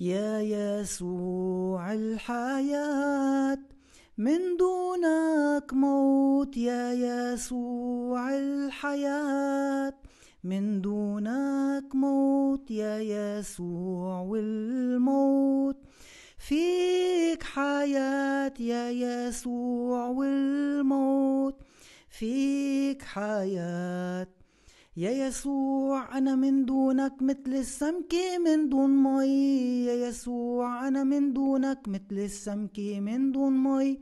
يا يسوع الحياة من دونك موت يا يسوع الحياة من دونك موت يا يسوع والموت فيك حياة يا يسوع والموت فيك حياه يا يسوع أنا من دونك مثل السمكة من دون مي يا يسوع أنا من دونك مثل السمكة من دون مي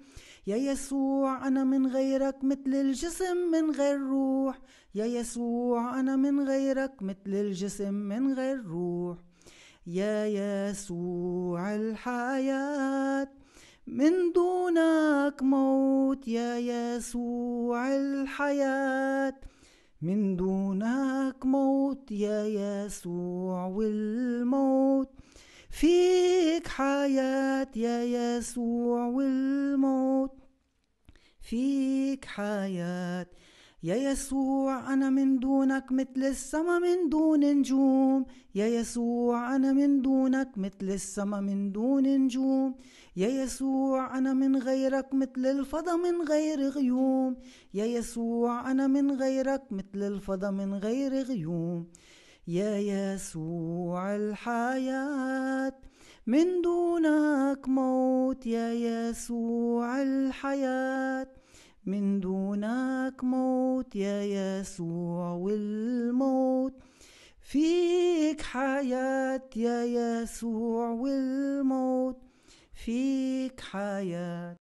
يا يسوع أنا من غيرك مثل الجسم من غير روح يا يسوع أنا من غيرك مثل الجسم من غير روح يا يسوع الحياة من دونك موت يا يسوع الحياه من دونك موت يا يسوع والموت فيك حياة يا يسوع والموت فيك حياة يا يسوع أنا من دونك مثل السما من دون نجوم يا يسوع أنا من دونك مثل السما من دون نجوم يا يسوع أنا من غيرك مثل الفضا من غير غيوم يا يسوع أنا من غيرك مثل الفضا من غير غيوم يا يسوع الحياة من دونك موت يا يسوع الحياة من دونك اسمك موت يا يسوع والموت فيك حياة يا يسوع والموت فيك حياة